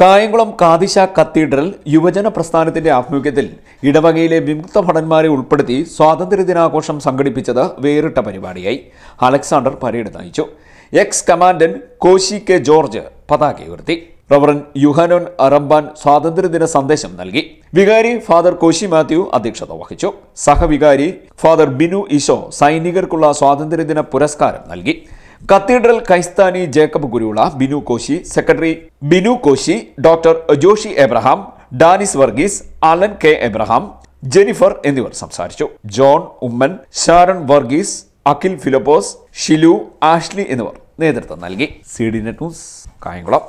Kayamkulam കാതിശ cathedral യുവജന പ്രസ്ഥാനത്തിന്റെ ആഭിമുഖ്യത്തിൽ ഇടവകയിലെ വിമുക്ത ഭടന്മാരെ ഉൾപ്പെടുത്തി സ്വാതന്ത്ര്യദിനാഘോഷം സംഘടിപ്പിച്ചത് വേറിട്ട പരിപാടിയായി അലക്സാണ്ടർ പരേഡ് നയിച്ചു ex commandant Koshy K George പതാക ഉയർത്തി റവറൻ യുഹാനോൻ അറംബാൻ സ്വാതന്ത്ര്യദിന സന്ദേശം നൽകി വികാരി ഫാദർ കോശി മാത്യു അധ്യക്ഷത വഹിച്ചു സഹവികാരി ഫാദർ ബിനു ഇഷോ സൈനികർക്കുള്ള സ്വാതന്ത്ര്യദിന പുരസ്കാരം നൽകി കത്തീഡ്രൽ കൈസ്താനി ജേക്കബ് ഗുരുള Binu Koshy secretary Binu Koshy doctor Joshy Abraham Danis Varghese Alan K Abraham Jennifer എന്നിവർ സംസാരിച്ചു John Oommen Sharon Varghese Akhil Philipose Shilu Ashley എന്നിവർ നേതൃത്വം നൽകി C D net news Kayamkulam